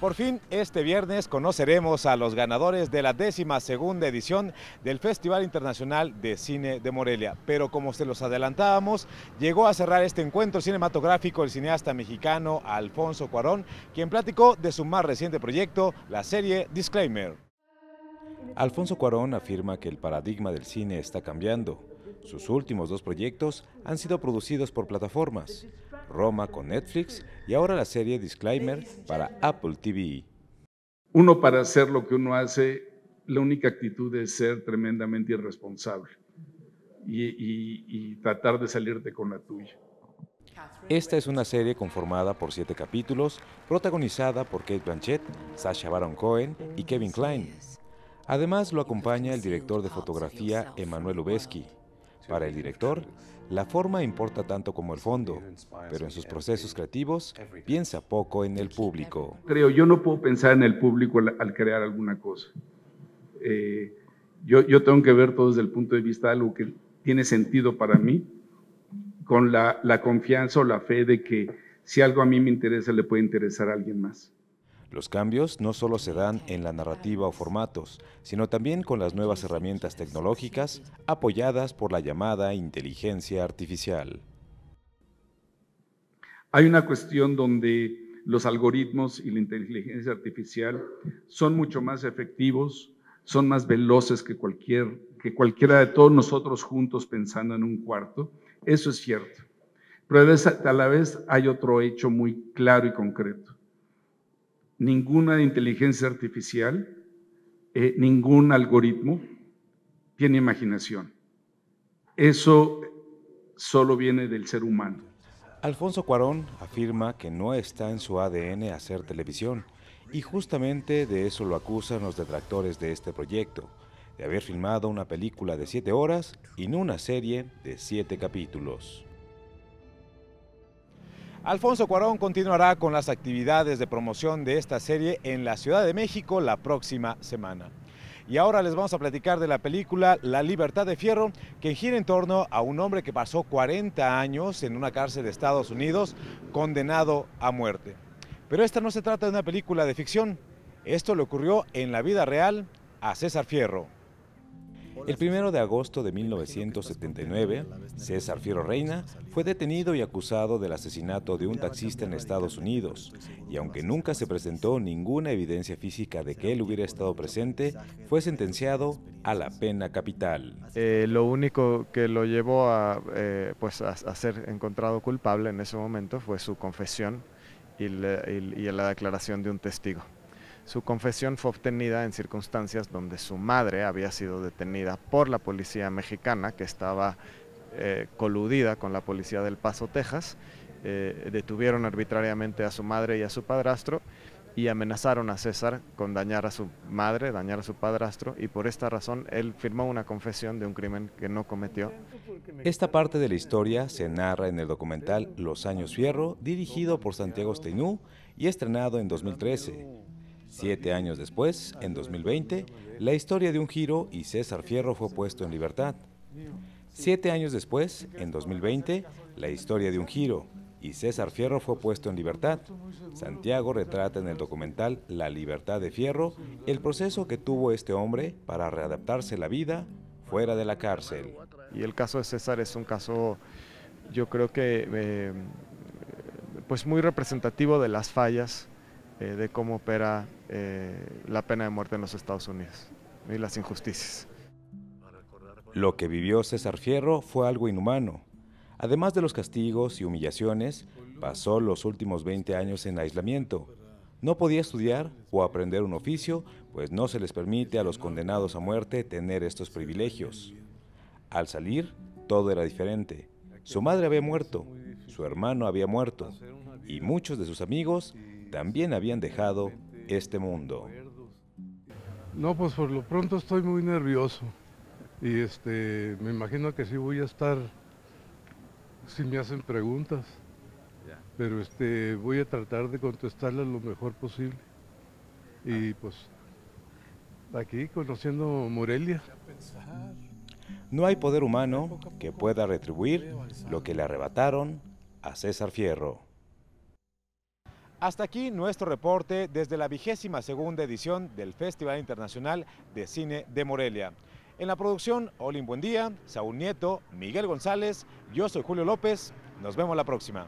Por fin, este viernes conoceremos a los ganadores de la décima segunda edición del Festival Internacional de Cine de Morelia. Pero como se los adelantábamos, llegó a cerrar este encuentro cinematográfico el cineasta mexicano Alfonso Cuarón, quien platicó de su más reciente proyecto, la serie Disclaimer. Alfonso Cuarón afirma que el paradigma del cine está cambiando. Sus últimos dos proyectos han sido producidos por plataformas. Roma con Netflix y ahora la serie Disclaimer para Apple TV. Uno para hacer lo que uno hace, la única actitud es ser tremendamente irresponsable y, tratar de salirte con la tuya. Esta es una serie conformada por siete capítulos, protagonizada por Kate Blanchett, Sasha Baron Cohen y Kevin Klein. Además lo acompaña el director de fotografía Emanuel Uveski. Para el director, la forma importa tanto como el fondo, pero en sus procesos creativos piensa poco en el público. Creo, yo no puedo pensar en el público al, crear alguna cosa. Eh, yo, tengo que ver todo desde el punto de vista de algo que tiene sentido para mí, con la confianza o la fe de que si algo a mí me interesa, le puede interesar a alguien más. Los cambios no solo se dan en la narrativa o formatos, sino también con las nuevas herramientas tecnológicas apoyadas por la llamada inteligencia artificial. Hay una cuestión donde los algoritmos y la inteligencia artificial son mucho más efectivos, son más veloces que, cualquier, que cualquiera de todos nosotros juntos pensando en un cuarto. Eso es cierto. Pero a la vez hay otro hecho muy claro y concreto ninguna inteligencia artificial, eh, ningún algoritmo tiene imaginación. Eso solo viene del ser humano. Alfonso Cuarón afirma que no está en su ADN hacer televisión y justamente de eso lo acusan los detractores de este proyecto, de haber filmado una película de siete horas y una serie de siete capítulos. Alfonso Cuarón continuará con las actividades de promoción de esta serie en la Ciudad de México la próxima semana. Y ahora les vamos a platicar de la película La Libertad de Fierro, que gira en torno a un hombre que pasó 40 años en una cárcel de Estados Unidos condenado a muerte. Pero esta no se trata de una película de ficción, esto le ocurrió en la vida real a César Fierro. El primero de agosto de 1979, César Fierro Reina fue detenido y acusado del asesinato de un taxista en Estados Unidos, y aunque nunca se presentó ninguna evidencia física de que él hubiera estado presente, fue sentenciado a la pena capital. Eh, lo único que lo llevó a, eh, pues a, ser encontrado culpable en ese momento fue su confesión y la declaración de un testigo. Su confesión fue obtenida en circunstancias donde su madre había sido detenida por la policía mexicana que estaba eh, coludida con la policía del Paso, Texas. Eh, detuvieron arbitrariamente a su madre y a su padrastro y amenazaron a César con dañar a su madre, dañar a su padrastro, y por esta razón él firmó una confesión de un crimen que no cometió. Esta parte de la historia se narra en el documental Los Años Fierro, dirigido por Santiago Steinú y estrenado en 2013. Siete años después, en 2020, la historia de un giro y César Fierro fue puesto en libertad. Siete años después, en 2020, la historia de un giro y César Fierro fue puesto en libertad. Santiago retrata en el documental La libertad de Fierro el proceso que tuvo este hombre para readaptarse la vida fuera de la cárcel. Y el caso de César es un caso, yo creo que, eh, pues muy representativo de las fallas eh, de cómo opera eh, la pena de muerte en los Estados Unidos y las injusticias. Lo que vivió César Fierro fue algo inhumano. Además de los castigos y humillaciones, pasó los últimos 20 años en aislamiento. No podía estudiar o aprender un oficio, pues no se les permite a los condenados a muerte tener estos privilegios. Al salir, todo era diferente. Su madre había muerto, su hermano había muerto, y muchos de sus amigos también habían dejado este mundo. No, pues por lo pronto estoy muy nervioso y este, me imagino que sí voy a estar si me hacen preguntas, pero este, voy a tratar de contestarlas lo mejor posible. Y ah. pues aquí conociendo Morelia. No hay poder humano que pueda retribuir lo que le arrebataron a César Fierro. Hasta aquí nuestro reporte desde la vigésima segunda edición del Festival Internacional de Cine de Morelia. En la producción, Olin Buendía, Saúl Nieto, Miguel González, yo soy Julio López, nos vemos la próxima.